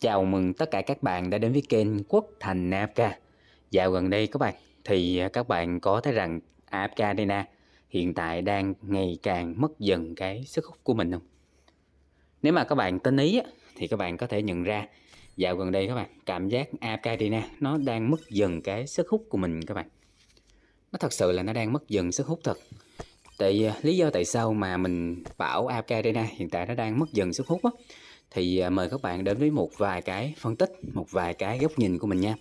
Chào mừng tất cả các bạn đã đến với kênh Quốc Thành AFK Dạo gần đây các bạn thì các bạn có thấy rằng AFK đây hiện tại đang ngày càng mất dần cái sức hút của mình không? Nếu mà các bạn tin ý thì các bạn có thể nhận ra dạo gần đây các bạn cảm giác AFK đây nó đang mất dần cái sức hút của mình các bạn nó thật sự là nó đang mất dần sức hút thật tại à, lý do tại sao mà mình bảo AFK đây hiện tại nó đang mất dần sức hút á thì à, mời các bạn đến với một vài cái phân tích một vài cái góc nhìn của mình nha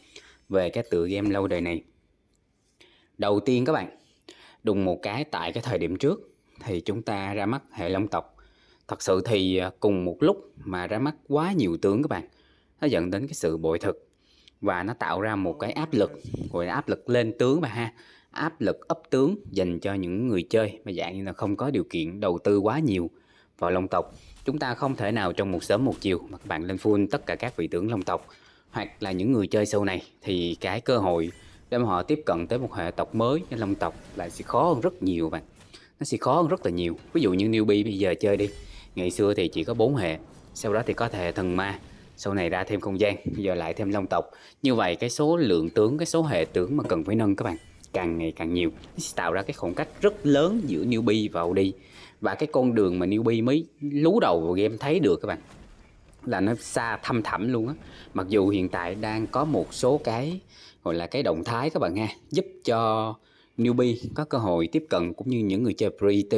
về cái tựa game lâu đời này đầu tiên các bạn đùng một cái tại cái thời điểm trước thì chúng ta ra mắt hệ long tộc thật sự thì à, cùng một lúc mà ra mắt quá nhiều tướng các bạn nó dẫn đến cái sự bội thực và nó tạo ra một cái áp lực gọi là áp lực lên tướng mà ha áp lực ấp tướng dành cho những người chơi mà dạng như là không có điều kiện đầu tư quá nhiều vào long tộc Chúng ta không thể nào trong một sớm một chiều mà các bạn lên full tất cả các vị tướng long tộc hoặc là những người chơi sâu này thì cái cơ hội để mà họ tiếp cận tới một hệ tộc mới như long tộc lại sẽ khó hơn rất nhiều bạn. Nó sẽ khó hơn rất là nhiều. Ví dụ như newbie bây giờ chơi đi. Ngày xưa thì chỉ có bốn hệ, sau đó thì có thể thần ma, sau này ra thêm không gian, giờ lại thêm long tộc. Như vậy cái số lượng tướng, cái số hệ tướng mà cần phải nâng các bạn càng ngày càng nhiều. Nó sẽ tạo ra cái khoảng cách rất lớn giữa newbie và OD và cái con đường mà newbie mới lú đầu vào game thấy được các bạn là nó xa thâm thẳm luôn á mặc dù hiện tại đang có một số cái gọi là cái động thái các bạn nghe giúp cho newbie có cơ hội tiếp cận cũng như những người chơi pre to,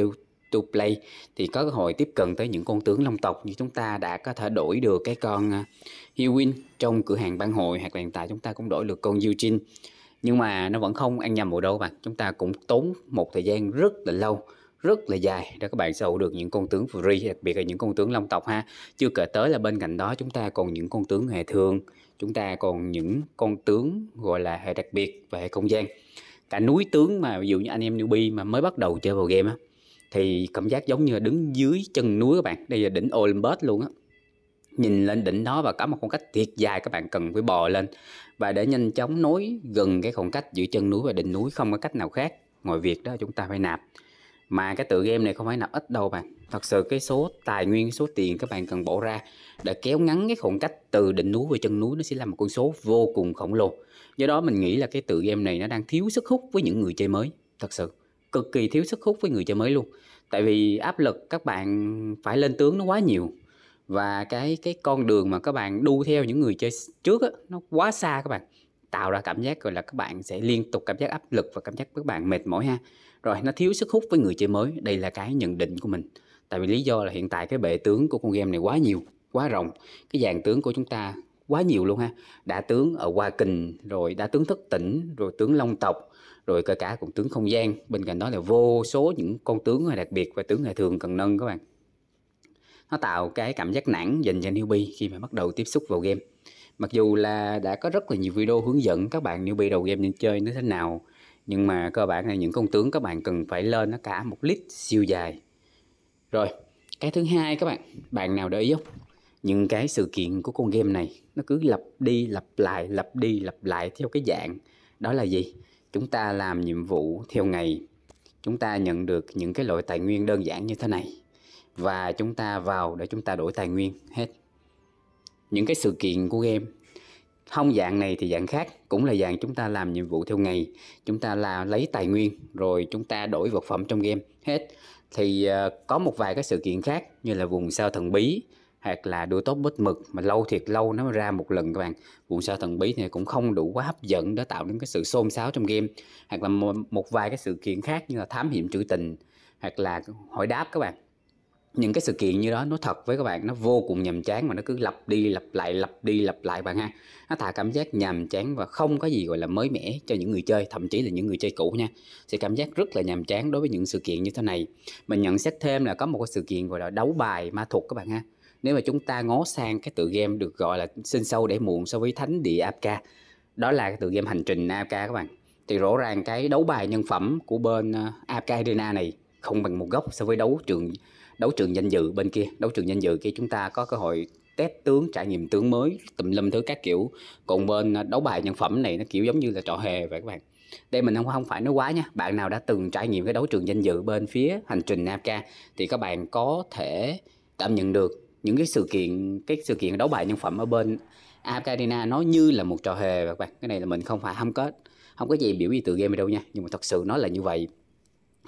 to play thì có cơ hội tiếp cận tới những con tướng long tộc như chúng ta đã có thể đổi được cái con à, Hewin trong cửa hàng ban hội hoặc là hiện tại chúng ta cũng đổi được con Eugene nhưng mà nó vẫn không ăn nhầm mùa đâu bạn chúng ta cũng tốn một thời gian rất là lâu rất là dài để các bạn sở hữu được những con tướng free đặc biệt là những con tướng long tộc ha chưa kể tới là bên cạnh đó chúng ta còn những con tướng hệ thường chúng ta còn những con tướng gọi là hệ đặc biệt và hệ không gian cả núi tướng mà ví dụ như anh em newbie mà mới bắt đầu chơi vào game á thì cảm giác giống như là đứng dưới chân núi các bạn đây là đỉnh Olympus luôn á nhìn lên đỉnh đó và có một khoảng cách thiệt dài các bạn cần phải bò lên và để nhanh chóng nối gần cái khoảng cách giữa chân núi và đỉnh núi không có cách nào khác ngoài việc đó chúng ta phải nạp mà cái tựa game này không phải là ít đâu bạn thật sự cái số tài nguyên số tiền các bạn cần bỏ ra để kéo ngắn cái khoảng cách từ đỉnh núi về chân núi nó sẽ là một con số vô cùng khổng lồ do đó mình nghĩ là cái tựa game này nó đang thiếu sức hút với những người chơi mới thật sự cực kỳ thiếu sức hút với người chơi mới luôn tại vì áp lực các bạn phải lên tướng nó quá nhiều và cái cái con đường mà các bạn đu theo những người chơi trước á, nó quá xa các bạn tạo ra cảm giác gọi là các bạn sẽ liên tục cảm giác áp lực và cảm giác các bạn mệt mỏi ha rồi nó thiếu sức hút với người chơi mới đây là cái nhận định của mình tại vì lý do là hiện tại cái bệ tướng của con game này quá nhiều quá rộng cái dàn tướng của chúng ta quá nhiều luôn ha đã tướng ở hoa kình rồi đã tướng thất tỉnh rồi tướng long tộc rồi cả cả cũng tướng không gian bên cạnh đó là vô số những con tướng đặc biệt và tướng ngày thường cần nâng các bạn nó tạo cái cảm giác nản dành cho newbie khi mà bắt đầu tiếp xúc vào game mặc dù là đã có rất là nhiều video hướng dẫn các bạn newbie đầu game nên chơi như thế nào nhưng mà cơ bản là những con tướng các bạn cần phải lên nó cả một lít siêu dài rồi cái thứ hai các bạn bạn nào để ý không những cái sự kiện của con game này nó cứ lặp đi lặp lại lặp đi lặp lại theo cái dạng đó là gì chúng ta làm nhiệm vụ theo ngày chúng ta nhận được những cái loại tài nguyên đơn giản như thế này và chúng ta vào để chúng ta đổi tài nguyên hết những cái sự kiện của game không dạng này thì dạng khác cũng là dạng chúng ta làm nhiệm vụ theo ngày chúng ta là lấy tài nguyên rồi chúng ta đổi vật phẩm trong game hết thì uh, có một vài các sự kiện khác như là vùng sao thần bí hoặc là đua tốt bít mực mà lâu thiệt lâu nó mới ra một lần các bạn vùng sao thần bí thì cũng không đủ quá hấp dẫn để tạo nên cái sự xôn xáo trong game hoặc là một vài cái sự kiện khác như là thám hiểm trữ tình hoặc là hỏi đáp các bạn những cái sự kiện như đó nó thật với các bạn nó vô cùng nhàm chán mà nó cứ lặp đi lặp lại lặp đi lặp lại bạn ha nó tạo cảm giác nhàm chán và không có gì gọi là mới mẻ cho những người chơi thậm chí là những người chơi cũ nha sẽ cảm giác rất là nhàm chán đối với những sự kiện như thế này mình nhận xét thêm là có một cái sự kiện gọi là đấu bài ma thuật các bạn ha nếu mà chúng ta ngó sang cái tự game được gọi là sinh sâu để muộn so với thánh địa apk đó là cái tựa game hành trình apk các bạn thì rõ ràng cái đấu bài nhân phẩm của bên ờ, apk arena này không bằng một góc so với đấu trường đấu trường danh dự bên kia đấu trường danh dự kia chúng ta có cơ hội test tướng trải nghiệm tướng mới tùm lum thứ các kiểu còn bên à, đấu bài nhân phẩm này nó kiểu giống như là trò hề vậy các bạn đây mình không không phải nói quá nha bạn nào đã từng trải nghiệm cái đấu trường danh dự bên phía hành trình nam ca thì các bạn có thể cảm nhận được những cái sự kiện cái sự kiện đấu bài nhân phẩm ở bên Arena nó như là một trò hề các bạn cái này là mình không phải không kết, không có gì biểu gì từ game đâu nha nhưng mà thật sự nó là như vậy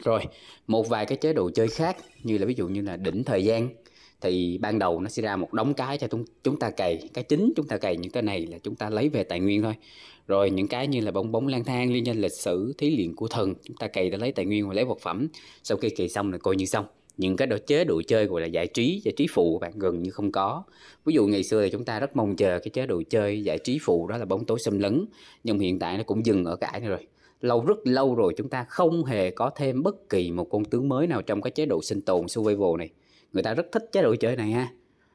rồi một vài cái chế độ chơi khác như là ví dụ như là đỉnh thời gian thì ban đầu nó sẽ ra một đống cái cho chúng chúng ta cày cái chính chúng ta cày những cái này là chúng ta lấy về tài nguyên thôi rồi những cái như là bong bóng lang thang liên danh lịch sử thí luyện của thần chúng ta cày để lấy tài nguyên và lấy vật phẩm sau khi cày xong là coi như xong những cái đồ chế độ chơi gọi là giải trí giải trí phụ bạn gần như không có ví dụ ngày xưa thì chúng ta rất mong chờ cái chế độ chơi giải trí phụ đó là bóng tối xâm lấn nhưng hiện tại nó cũng dừng ở cái này rồi lâu rất lâu rồi chúng ta không hề có thêm bất kỳ một con tướng mới nào trong cái chế độ sinh tồn survival này người ta rất thích chế độ chơi này ha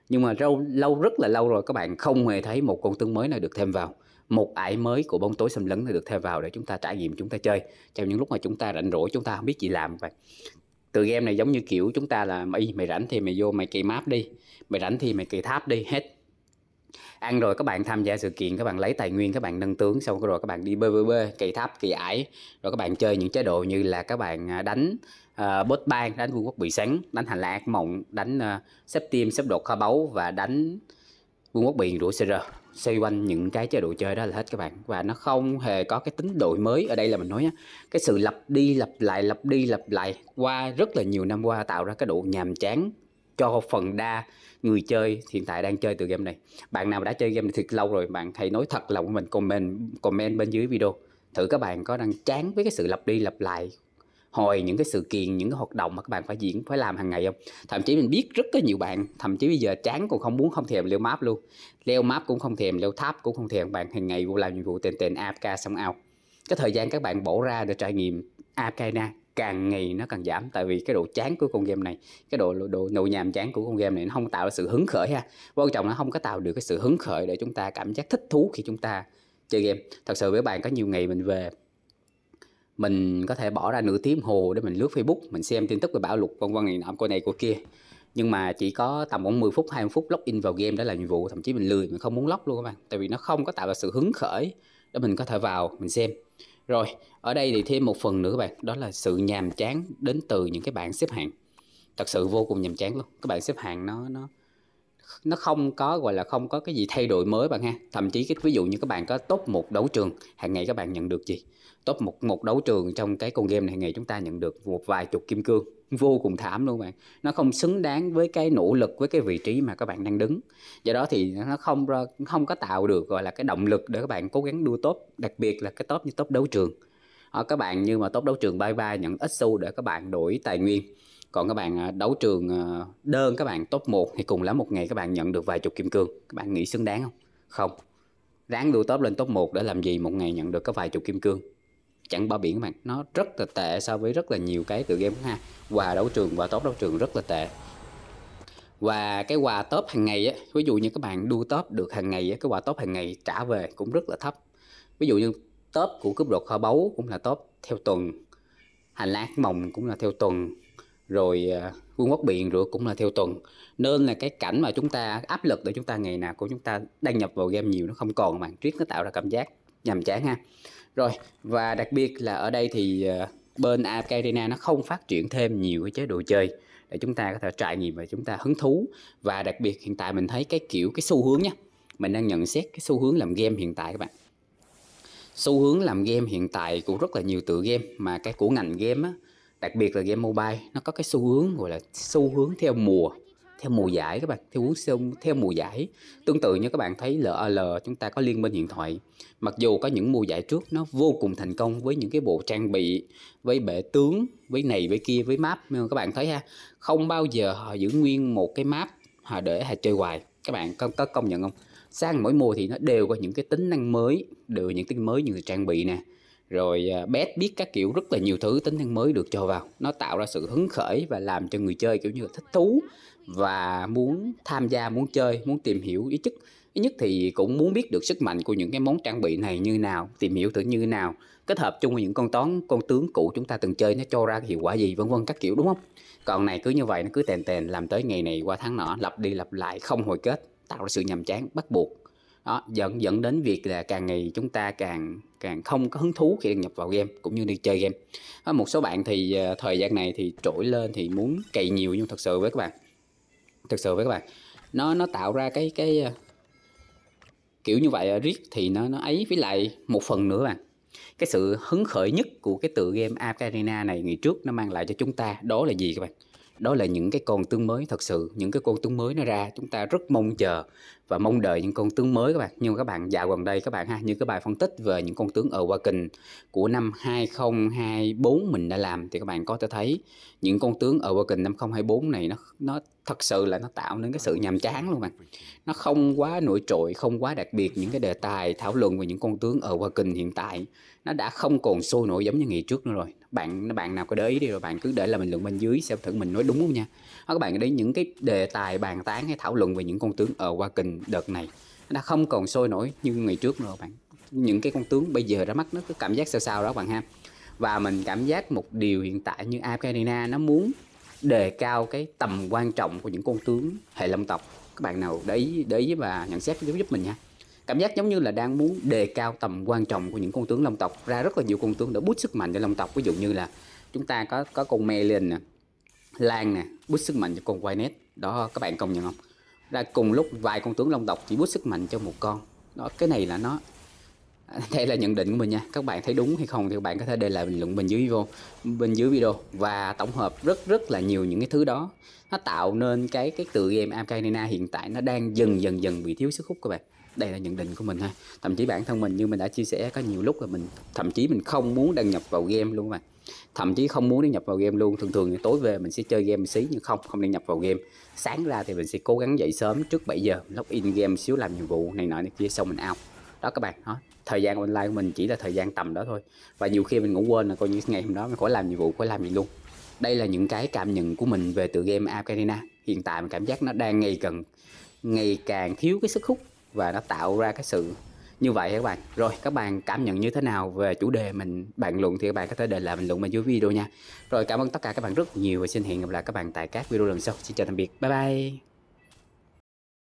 nhưng mà lâu, lâu rất là lâu rồi các bạn không hề thấy một con tướng mới nào được thêm vào một ải mới của bóng tối xâm lấn này được thêm vào để chúng ta trải nghiệm chúng ta chơi trong những lúc mà chúng ta rảnh rỗi chúng ta không biết gì làm vậy từ game này giống như kiểu chúng ta là mày mày rảnh thì mày vô mày cày map đi mày rảnh thì mày cày tháp đi hết ăn rồi các bạn tham gia sự kiện các bạn lấy tài nguyên các bạn nâng tướng xong rồi các bạn đi bơi bơi bơi cày tháp kỳ ải rồi các bạn chơi những chế độ như là các bạn à, đánh uh, à, bốt bang đánh vương quốc bị sáng đánh hành lạc mộng đánh uh, xếp tim xếp đột kho báu và đánh vương quốc biển rủa cr xoay quanh những cái chế độ chơi đó là hết các bạn và nó không hề có cái tính đổi mới ở đây là mình nói nhá cái sự lặp đi lặp lại lặp đi lặp lại qua rất là nhiều năm qua tạo ra cái độ nhàm chán cho phần đa người chơi hiện tại đang chơi từ game này bạn nào đã chơi game này thiệt lâu rồi bạn hãy nói thật lòng của mình comment comment bên dưới video thử các bạn có đang chán với cái sự lặp đi lặp lại hồi những cái sự kiện những cái hoạt động mà các bạn phải diễn phải làm hàng ngày không thậm chí mình biết rất có nhiều bạn thậm chí bây giờ chán còn không muốn không thèm leo map luôn leo map cũng không thèm leo tháp cũng không thèm bạn hàng ngày vô làm nhiệm vụ tiền tiền afk xong out. cái thời gian các bạn bỏ ra để trải nghiệm Arcana càng ngày nó càng giảm tại vì cái độ chán của con game này cái độ độ độ nhàm chán của con game này nó không tạo ra sự hứng khởi ha quan trọng nó không có tạo được cái sự hứng khởi để chúng ta cảm giác thích thú khi chúng ta chơi game thật sự với bạn có nhiều ngày mình về mình có thể bỏ ra nửa tiếng hồ để mình lướt Facebook mình xem tin tức về bão lục vân vân này nọ cô này cô kia nhưng mà chỉ có tầm khoảng 10 phút 20 phút login vào game đó là nhiệm vụ thậm chí mình lười mình không muốn log luôn các bạn tại vì nó không có tạo ra sự hứng khởi để mình có thể vào mình xem rồi, ở đây thì thêm một phần nữa các bạn, đó là sự nhàm chán đến từ những cái bảng xếp hạng. Thật sự vô cùng nhàm chán luôn. Các bạn xếp hạng nó nó nó không có gọi là không có cái gì thay đổi mới bạn ha. Thậm chí cái ví dụ như các bạn có top một đấu trường, hàng ngày các bạn nhận được gì? top một một đấu trường trong cái con game này ngày chúng ta nhận được một vài chục kim cương vô cùng thảm luôn bạn nó không xứng đáng với cái nỗ lực với cái vị trí mà các bạn đang đứng do đó thì nó không không có tạo được gọi là cái động lực để các bạn cố gắng đua top đặc biệt là cái top như top đấu trường ở ờ, các bạn như mà top đấu trường bye bye nhận ít xu để các bạn đổi tài nguyên còn các bạn à, đấu trường à, đơn các bạn top 1 thì cùng lắm một ngày các bạn nhận được vài chục kim cương các bạn nghĩ xứng đáng không không ráng đua top lên top 1 để làm gì một ngày nhận được có vài chục kim cương chẳng bao biển các bạn nó rất là tệ so với rất là nhiều cái tựa game ha quà đấu trường và top đấu trường rất là tệ và cái quà top hàng ngày á ví dụ như các bạn đua top được hàng ngày á, cái quà top hàng ngày trả về cũng rất là thấp ví dụ như top của cướp đột kho báu cũng là top theo tuần hành lát mồng cũng là theo tuần rồi quân à, quốc biển rửa cũng là theo tuần nên là cái cảnh mà chúng ta áp lực để chúng ta ngày nào của chúng ta đăng nhập vào game nhiều nó không còn mà triết nó tạo ra cảm giác nhàm chán ha rồi, và đặc biệt là ở đây thì ờ, bên Arena nó không phát triển thêm nhiều cái chế độ chơi để chúng ta có thể trải nghiệm và chúng ta hứng thú và đặc biệt hiện tại mình thấy cái kiểu cái xu hướng nha mình đang nhận xét cái xu hướng làm game hiện tại các bạn xu hướng làm game hiện tại cũng rất là nhiều tựa game mà cái của ngành game á đặc biệt là game mobile nó có cái xu hướng gọi là xu hướng theo mùa theo mùa giải các bạn theo quốc sông theo mùa giải tương tự như các bạn thấy LL chúng ta có liên minh điện thoại mặc dù có những mùa giải trước nó vô cùng thành công với những cái bộ trang bị với bệ tướng với này với kia với map nhưng các bạn thấy ha không bao giờ họ giữ nguyên một cái map họ để họ chơi hoài các bạn có, có công nhận không sang mỗi mùa thì nó đều có những cái tính năng mới đều những tính mới như trang bị nè rồi à, bet biết các kiểu rất là nhiều thứ tính năng mới được cho vào nó tạo ra sự hứng khởi và làm cho người chơi kiểu như là thích thú và muốn tham gia muốn chơi muốn tìm hiểu ý chức thứ nhất thì cũng muốn biết được sức mạnh của những cái món trang bị này như nào tìm hiểu thử như nào kết hợp chung với những con toán con tướng cũ chúng ta từng chơi nó cho ra hiệu quả gì vân vân các kiểu đúng không còn này cứ như vậy nó cứ tèn tèn làm tới ngày này qua tháng nọ lặp đi lặp lại không hồi kết tạo ra sự nhàm chán bắt buộc đó dẫn dẫn đến việc là càng ngày chúng ta càng càng không có hứng thú khi nhập vào game cũng như đi chơi game đó, một số bạn thì ờ, thời gian này thì trỗi lên thì muốn cày nhiều nhưng thật sự với các bạn thực sự với các bạn nó nó tạo ra cái cái ờ, kiểu như vậy ờ, riết thì nó nó ấy với lại một phần nữa bạn cái sự hứng khởi nhất của cái tựa game Arena này ngày trước nó mang lại cho chúng ta đó là gì các bạn đó là những cái con tướng mới thật sự những cái con tướng mới nó ra chúng ta rất mong chờ và mong đợi những con tướng mới các bạn nhưng mà các bạn dạo gần đây các bạn ha như cái bài phân tích về những con tướng ở Awaken của năm 2024 mình đã làm thì các bạn có thể thấy những con tướng ở Awaken năm 2024 này nó nó thật sự là nó tạo nên cái sự nhàm chán luôn mà nó không quá nổi trội không quá đặc biệt những cái đề tài thảo luận về những con tướng ở hoa kinh hiện tại nó đã không còn sôi nổi giống như ngày trước nữa rồi bạn bạn nào có để ý đi rồi bạn cứ để là bình luận bên dưới xem thử mình nói đúng không nha đó, các bạn đến những cái đề tài bàn tán hay thảo luận về những con tướng ở hoa kinh đợt này nó đã không còn sôi nổi như ngày trước nữa bạn những cái con tướng bây giờ ra mắt nó cứ cảm giác sao sao đó bạn ha và mình cảm giác một điều hiện tại như Argentina nó muốn đề cao cái tầm quan trọng của những con tướng hệ lâm tộc các bạn nào để ý để ý và nhận xét giúp giúp mình nha cảm giác giống như là đang muốn đề cao tầm quan trọng của những con tướng long tộc ra rất là nhiều con tướng để bút sức mạnh cho long tộc ví dụ như là chúng ta có có con me lên nè lan nè bút sức mạnh cho con quay đó các bạn công nhận không ra cùng lúc vài con tướng long tộc chỉ bút sức mạnh cho một con đó cái này là nó đây là nhận định của mình nha các bạn thấy đúng hay không thì các bạn có thể để lại bình luận bên dưới video bên dưới video và tổng hợp rất rất là nhiều những cái thứ đó nó tạo nên cái cái tựa game Arcanina hiện tại nó đang dần dần dần bị thiếu sức hút các bạn đây là nhận định của mình ha thậm chí bản thân mình như mình đã chia sẻ có nhiều lúc là mình thậm chí mình không muốn đăng nhập vào game luôn mà thậm chí không muốn đăng nhập vào game luôn thường thường tối về mình sẽ chơi game xí nhưng không không đăng nhập vào game sáng ra thì mình sẽ cố gắng dậy sớm trước 7 giờ log in game xíu làm nhiệm vụ này nọ này kia xong mình out đó các bạn đó. thời gian online của mình chỉ là thời gian tầm đó thôi và nhiều khi mình ngủ quên là coi như ngày hôm đó mình khỏi làm nhiệm vụ khỏi làm gì luôn đây là những cái cảm nhận của mình về tựa game Arcanina hiện tại mình cảm giác nó đang ngày càng ngày càng thiếu cái sức hút và nó tạo ra cái sự như vậy các bạn rồi các bạn cảm nhận như thế nào về chủ đề mình bàn luận thì các bạn có thể để lại bình luận bên dưới video nha rồi cảm ơn tất cả các bạn rất nhiều và xin hẹn gặp lại các bạn tại các video lần sau xin chào tạm biệt bye bye